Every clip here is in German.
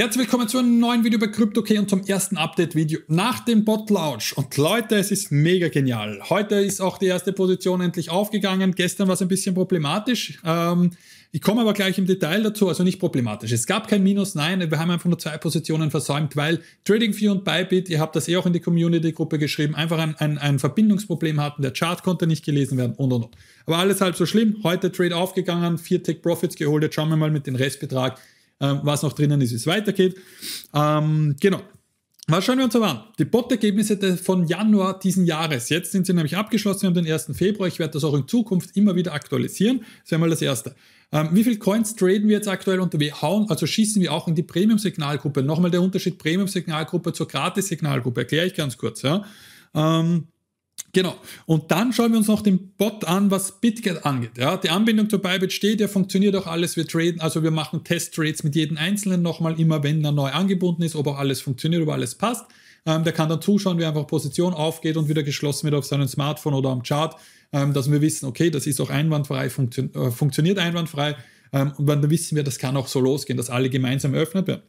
Herzlich willkommen zu einem neuen Video bei CryptoK und zum ersten Update-Video nach dem Bot-Launch. Und Leute, es ist mega genial. Heute ist auch die erste Position endlich aufgegangen. Gestern war es ein bisschen problematisch. Ähm, ich komme aber gleich im Detail dazu, also nicht problematisch. Es gab kein Minus, nein, wir haben einfach nur zwei Positionen versäumt, weil TradingView und Bybit, ihr habt das eh auch in die Community-Gruppe geschrieben, einfach ein, ein, ein Verbindungsproblem hatten, der Chart konnte nicht gelesen werden und und und. Aber alles halb so schlimm. Heute Trade aufgegangen, vier Tick Profits geholt. Jetzt schauen wir mal mit dem Restbetrag ähm, was noch drinnen ist, wie es weitergeht. Ähm, genau. Was schauen wir uns aber an? Die Bot-Ergebnisse von Januar diesen Jahres. Jetzt sind sie nämlich abgeschlossen Wir haben den 1. Februar. Ich werde das auch in Zukunft immer wieder aktualisieren. Das wäre mal das Erste. Ähm, wie viele Coins traden wir jetzt aktuell unter? wir hauen, also schießen wir auch in die Premium-Signalgruppe? Nochmal der Unterschied Premium-Signalgruppe zur Gratis-Signalgruppe, erkläre ich ganz kurz. Ja. Ähm, Genau. Und dann schauen wir uns noch den Bot an, was BitGet angeht. Ja, die Anbindung zur Bybit steht, ja, funktioniert auch alles. Wir traden, also wir machen Test-Trades mit jedem Einzelnen nochmal, immer wenn er neu angebunden ist, ob auch alles funktioniert, ob alles passt. Ähm, der kann dann zuschauen, wie einfach Position aufgeht und wieder geschlossen wird auf seinem Smartphone oder am Chart, ähm, dass wir wissen, okay, das ist auch einwandfrei, funktio äh, funktioniert einwandfrei. Ähm, und dann wissen wir, das kann auch so losgehen, dass alle gemeinsam eröffnet werden.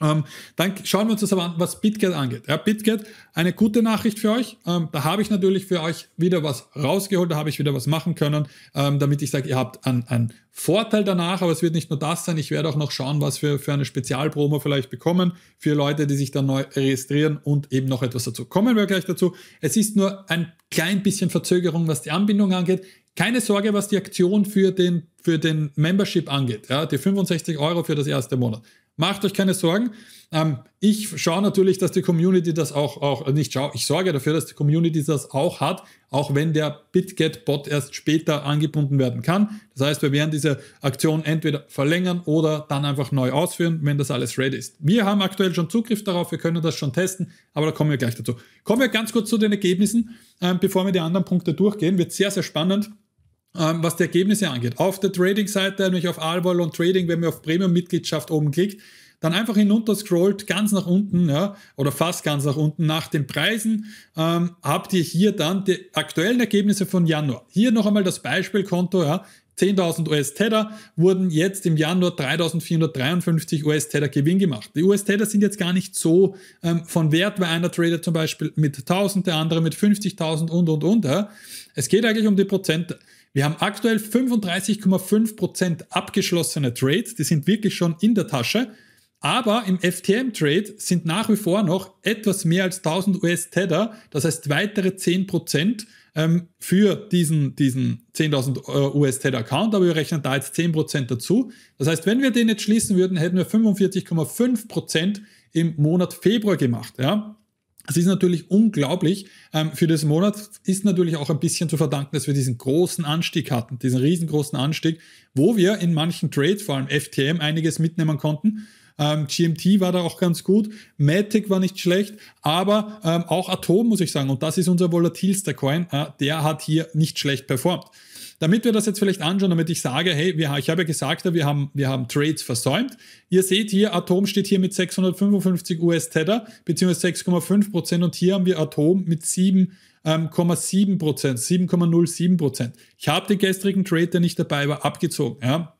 Ähm, dann schauen wir uns das aber an, was BitGet angeht. Ja, BitGet, eine gute Nachricht für euch. Ähm, da habe ich natürlich für euch wieder was rausgeholt, da habe ich wieder was machen können, ähm, damit ich sage, ihr habt einen, Vorteil danach, aber es wird nicht nur das sein. Ich werde auch noch schauen, was wir für eine Spezialpromo vielleicht bekommen für Leute, die sich dann neu registrieren und eben noch etwas dazu. Kommen wir gleich dazu. Es ist nur ein klein bisschen Verzögerung, was die Anbindung angeht. Keine Sorge, was die Aktion für den, für den Membership angeht. Ja, die 65 Euro für das erste Monat Macht euch keine Sorgen. Ähm, ich schaue natürlich, dass die Community das auch, auch äh, nicht schaue, ich sorge dafür, dass die Community das auch hat, auch wenn der BitGet-Bot erst später angebunden werden kann. Das heißt, wir werden diese Aktion entweder verlängern oder dann einfach neu ausführen, wenn das alles ready ist. Wir haben aktuell schon Zugriff darauf, wir können das schon testen, aber da kommen wir gleich dazu. Kommen wir ganz kurz zu den Ergebnissen, ähm, bevor wir die anderen Punkte durchgehen. Wird sehr, sehr spannend ähm, was die Ergebnisse angeht. Auf der Trading-Seite, nämlich auf Allball und Trading, wenn ihr auf Premium-Mitgliedschaft oben klickt, dann einfach hinunter scrollt, ganz nach unten, ja, oder fast ganz nach unten nach den Preisen, ähm, habt ihr hier dann die aktuellen Ergebnisse von Januar. Hier noch einmal das Beispielkonto, ja, 10.000 US-Tether wurden jetzt im Januar 3.453 US-Tether Gewinn gemacht. Die US-Tether sind jetzt gar nicht so ähm, von Wert, weil einer tradet zum Beispiel mit 1.000, der andere mit 50.000 und, und, und. Ja. Es geht eigentlich um die Prozente. Wir haben aktuell 35,5% abgeschlossene Trades, die sind wirklich schon in der Tasche. Aber im FTM-Trade sind nach wie vor noch etwas mehr als 1000 US-Tether, das heißt weitere 10% ähm, für diesen, diesen 10.000 US-Tether-Account, aber wir rechnen da jetzt 10% dazu. Das heißt, wenn wir den jetzt schließen würden, hätten wir 45,5% im Monat Februar gemacht. Ja? Es ist natürlich unglaublich. Ähm, für das Monat ist natürlich auch ein bisschen zu verdanken, dass wir diesen großen Anstieg hatten, diesen riesengroßen Anstieg, wo wir in manchen Trades, vor allem FTM, einiges mitnehmen konnten. Ähm, GMT war da auch ganz gut, Matic war nicht schlecht, aber ähm, auch Atom muss ich sagen, und das ist unser volatilster Coin, äh, der hat hier nicht schlecht performt damit wir das jetzt vielleicht anschauen, damit ich sage, hey, wir, ich habe ja gesagt, wir haben, wir haben Trades versäumt. Ihr seht hier, Atom steht hier mit 655 US-Tether, beziehungsweise 6,5 Prozent und hier haben wir Atom mit 7 7,7%, 7,07%. Ich habe den gestrigen Trade, der nicht dabei war, abgezogen. Ja?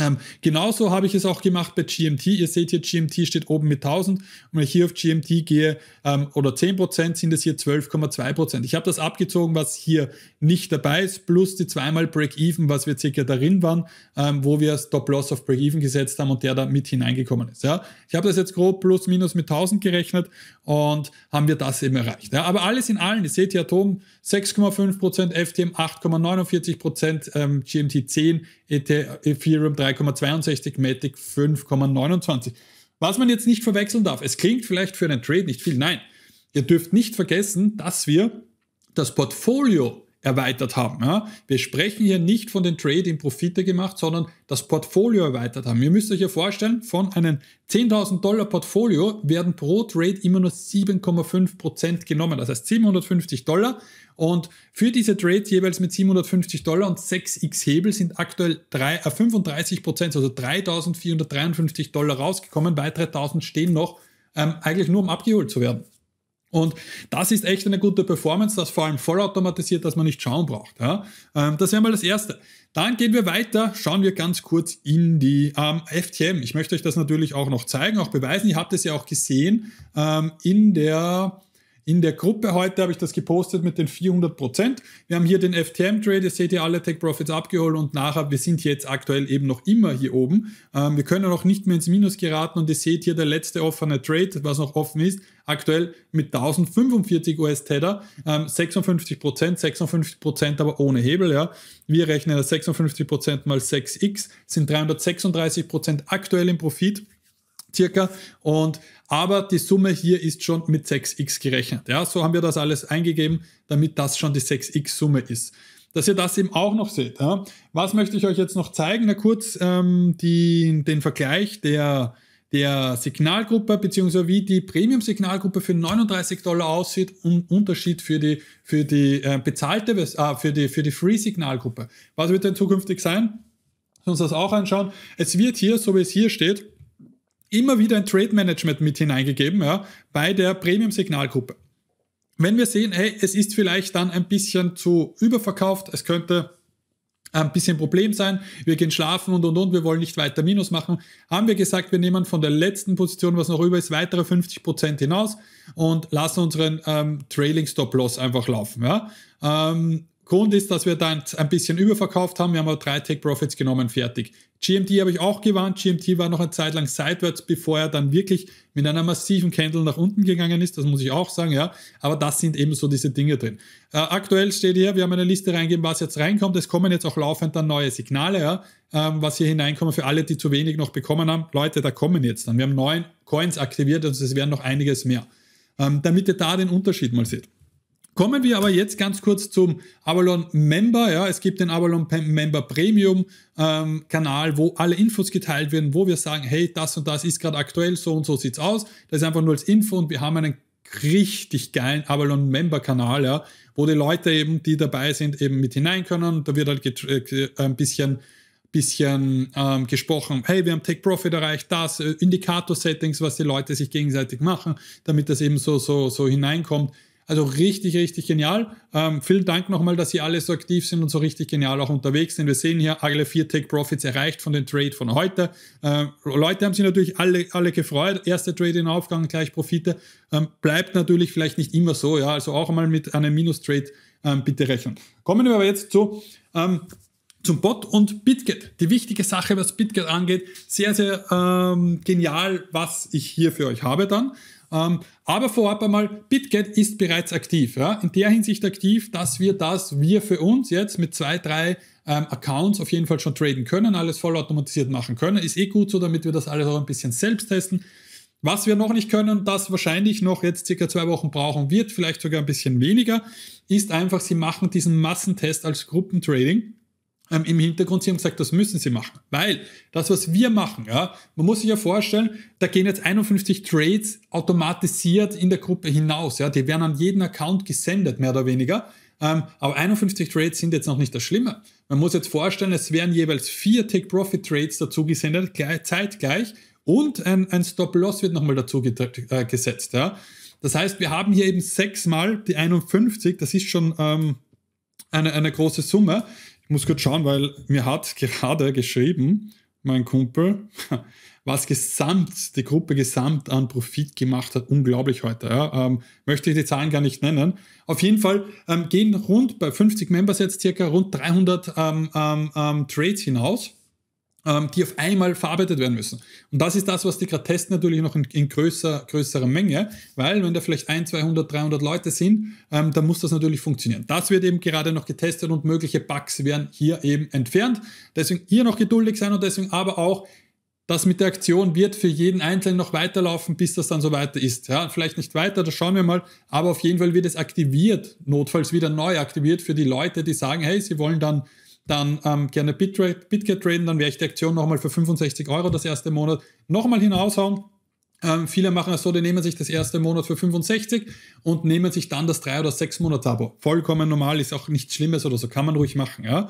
Ähm, genauso habe ich es auch gemacht bei GMT. Ihr seht hier, GMT steht oben mit 1000. Und wenn ich hier auf GMT gehe, ähm, oder 10% sind es hier 12,2%. Ich habe das abgezogen, was hier nicht dabei ist, plus die zweimal Break-Even, was wir circa darin waren, ähm, wo wir Stop-Loss auf Break-Even gesetzt haben und der da mit hineingekommen ist. Ja? Ich habe das jetzt grob plus minus mit 1000 gerechnet und haben wir das eben erreicht. Ja? Aber alles in allem, ihr seht hier Atom 6,5%, FTM 8,49%, ähm, GMT 10, Ethereum 3. 3,62, Matic 5,29. Was man jetzt nicht verwechseln darf, es klingt vielleicht für einen Trade nicht viel. Nein, ihr dürft nicht vergessen, dass wir das Portfolio erweitert haben. Ja? Wir sprechen hier nicht von den Trade in Profite gemacht, sondern das Portfolio erweitert haben. Ihr müsst euch ja vorstellen, von einem 10.000 Dollar Portfolio werden pro Trade immer nur 7,5% Prozent genommen, das heißt 750 Dollar. Und für diese Trades jeweils mit 750 Dollar und 6x Hebel sind aktuell 3, 35%, äh, Prozent, also 3.453 Dollar rausgekommen. Weitere 1.000 stehen noch, ähm, eigentlich nur um abgeholt zu werden. Und das ist echt eine gute Performance, das vor allem vollautomatisiert, dass man nicht schauen braucht. Ja? Ähm, das wäre mal das Erste. Dann gehen wir weiter, schauen wir ganz kurz in die ähm, FTM. Ich möchte euch das natürlich auch noch zeigen, auch beweisen. Ihr habt es ja auch gesehen ähm, in der in der Gruppe heute habe ich das gepostet mit den 400 Prozent. Wir haben hier den FTM-Trade, ihr seht hier alle Tech Profits abgeholt und nachher, wir sind jetzt aktuell eben noch immer hier oben. Ähm, wir können noch nicht mehr ins Minus geraten und ihr seht hier der letzte offene Trade, was noch offen ist, aktuell mit 1045 US-Tether, ähm, 56 Prozent, 56 Prozent aber ohne Hebel. Ja. Wir rechnen 56 Prozent mal 6x, sind 336 Prozent aktuell im Profit circa. Und, aber die Summe hier ist schon mit 6x gerechnet. Ja, so haben wir das alles eingegeben, damit das schon die 6x-Summe ist. Dass ihr das eben auch noch seht. Ja. Was möchte ich euch jetzt noch zeigen? Na kurz ähm, die, den Vergleich der, der Signalgruppe, beziehungsweise wie die Premium-Signalgruppe für 39 Dollar aussieht und Unterschied für die, für die äh, bezahlte, äh, für die, für die Free-Signalgruppe. Was wird denn zukünftig sein? uns das auch anschauen. Es wird hier, so wie es hier steht, immer wieder ein Trade Management mit hineingegeben ja, bei der Premium-Signalgruppe. Wenn wir sehen, hey, es ist vielleicht dann ein bisschen zu überverkauft, es könnte ein bisschen Problem sein, wir gehen schlafen und und und, wir wollen nicht weiter Minus machen, haben wir gesagt, wir nehmen von der letzten Position, was noch über ist, weitere 50% hinaus und lassen unseren ähm, Trailing Stop Loss einfach laufen. Ja? Ähm, Grund ist, dass wir da ein bisschen überverkauft haben. Wir haben aber drei Take Profits genommen, fertig. GMT habe ich auch gewarnt. GMT war noch eine Zeit lang seitwärts, bevor er dann wirklich mit einer massiven Candle nach unten gegangen ist. Das muss ich auch sagen, ja. Aber das sind eben so diese Dinge drin. Äh, aktuell steht hier, wir haben eine Liste reingegeben, was jetzt reinkommt. Es kommen jetzt auch laufend dann neue Signale, ja. Ähm, was hier hineinkommen für alle, die zu wenig noch bekommen haben. Leute, da kommen jetzt dann. Wir haben neun Coins aktiviert also es werden noch einiges mehr. Ähm, damit ihr da den Unterschied mal seht. Kommen wir aber jetzt ganz kurz zum Avalon Member. Ja, es gibt den Avalon Member Premium ähm, Kanal, wo alle Infos geteilt werden, wo wir sagen, hey, das und das ist gerade aktuell, so und so sieht es aus. Das ist einfach nur als Info und wir haben einen richtig geilen Avalon Member Kanal, ja, wo die Leute eben, die dabei sind, eben mit hinein können. Da wird halt äh, ein bisschen bisschen ähm, gesprochen, hey, wir haben Take Profit erreicht, das, äh, Indikator-Settings, was die Leute sich gegenseitig machen, damit das eben so, so, so hineinkommt. Also richtig, richtig genial. Ähm, vielen Dank nochmal, dass Sie alle so aktiv sind und so richtig genial auch unterwegs sind. Wir sehen hier alle vier Take Profits erreicht von den Trade von heute. Ähm, Leute haben sich natürlich alle, alle gefreut. Erste Trade in Aufgang, gleich Profite. Ähm, bleibt natürlich vielleicht nicht immer so. Ja, also auch mal mit einem Minus-Trade ähm, bitte rechnen. Kommen wir aber jetzt zu ähm, zum Bot und BitGet. Die wichtige Sache, was BitGet angeht, sehr, sehr ähm, genial, was ich hier für euch habe dann. Ähm, aber vorab einmal, BitGet ist bereits aktiv. Ja? In der Hinsicht aktiv, dass wir das, wir für uns jetzt mit zwei, drei ähm, Accounts auf jeden Fall schon traden können, alles vollautomatisiert machen können. Ist eh gut so, damit wir das alles auch ein bisschen selbst testen. Was wir noch nicht können, das wahrscheinlich noch jetzt circa zwei Wochen brauchen wird, vielleicht sogar ein bisschen weniger, ist einfach, sie machen diesen Massentest als Gruppentrading ähm, im Hintergrund. Sie haben gesagt, das müssen sie machen, weil das, was wir machen, ja, man muss sich ja vorstellen, da gehen jetzt 51 Trades automatisiert in der Gruppe hinaus. Ja, die werden an jeden Account gesendet, mehr oder weniger. Ähm, aber 51 Trades sind jetzt noch nicht das Schlimme. Man muss jetzt vorstellen, es werden jeweils vier Take-Profit-Trades dazu gesendet, zeitgleich. Und ein, ein Stop-Loss wird nochmal dazu äh, gesetzt. Ja. Das heißt, wir haben hier eben sechsmal die 51. Das ist schon ähm, eine, eine große Summe. Ich muss kurz schauen, weil mir hat gerade geschrieben, mein Kumpel, was gesamt, die Gruppe gesamt an Profit gemacht hat. Unglaublich heute. Ja. Ähm, möchte ich die Zahlen gar nicht nennen. Auf jeden Fall ähm, gehen rund bei 50 Members jetzt circa rund 300 ähm, ähm, ähm, Trades hinaus. Ähm, die auf einmal verarbeitet werden müssen. Und das ist das, was die gerade testen, natürlich noch in, in größer, größerer Menge, weil wenn da vielleicht 1, 200, 300 Leute sind, ähm, dann muss das natürlich funktionieren. Das wird eben gerade noch getestet und mögliche Bugs werden hier eben entfernt. Deswegen hier noch geduldig sein und deswegen aber auch das mit der Aktion wird für jeden Einzelnen noch weiterlaufen, bis das dann so weiter ist. Ja, vielleicht nicht weiter, das schauen wir mal, aber auf jeden Fall wird es aktiviert, notfalls wieder neu aktiviert für die Leute, die sagen, hey, sie wollen dann dann ähm, gerne Bitrate, BitGet traden, dann werde ich die Aktion nochmal für 65 Euro das erste Monat nochmal hinaushauen. Ähm, viele machen es so, die nehmen sich das erste Monat für 65 und nehmen sich dann das 3- oder 6-Monats-Abo. Vollkommen normal, ist auch nichts Schlimmes oder so, kann man ruhig machen. Ja?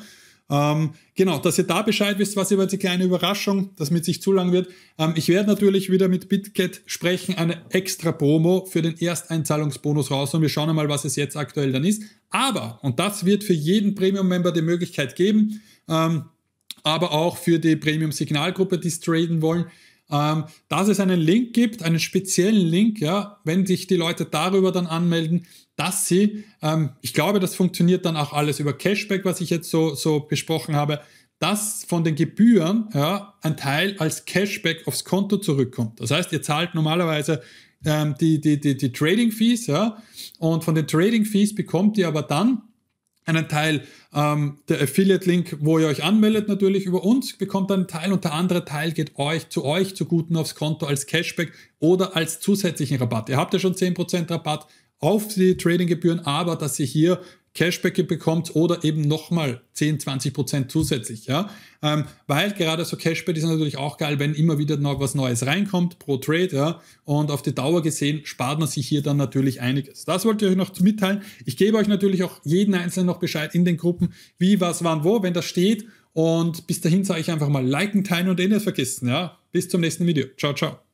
Ähm, genau, dass ihr da Bescheid wisst, was über die kleine Überraschung, das mit sich zu lang wird. Ähm, ich werde natürlich wieder mit BitGet sprechen, eine extra Promo für den Ersteinzahlungsbonus raus und wir schauen einmal, was es jetzt aktuell dann ist. Aber, und das wird für jeden Premium-Member die Möglichkeit geben, ähm, aber auch für die Premium-Signalgruppe, die es traden wollen, ähm, dass es einen Link gibt, einen speziellen Link, ja, wenn sich die Leute darüber dann anmelden, dass sie, ähm, ich glaube, das funktioniert dann auch alles über Cashback, was ich jetzt so, so besprochen habe, dass von den Gebühren ja, ein Teil als Cashback aufs Konto zurückkommt. Das heißt, ihr zahlt normalerweise ähm, die, die, die, die Trading Fees ja, und von den Trading Fees bekommt ihr aber dann einen Teil ähm, der Affiliate-Link, wo ihr euch anmeldet natürlich über uns, bekommt einen Teil und der andere Teil geht euch zu euch zu Guten aufs Konto als Cashback oder als zusätzlichen Rabatt. Ihr habt ja schon 10% Rabatt auf die Trading-Gebühren, aber dass ihr hier Cashback bekommt oder eben nochmal 10, 20 Prozent zusätzlich. Ja? Ähm, weil gerade so Cashback ist natürlich auch geil, wenn immer wieder noch was Neues reinkommt pro Trade. Ja? Und auf die Dauer gesehen spart man sich hier dann natürlich einiges. Das wollte ich euch noch mitteilen. Ich gebe euch natürlich auch jeden Einzelnen noch Bescheid in den Gruppen, wie, was, wann, wo, wenn das steht. Und bis dahin sage ich einfach mal liken, teilen und eh nicht vergessen. Ja? Bis zum nächsten Video. Ciao, ciao.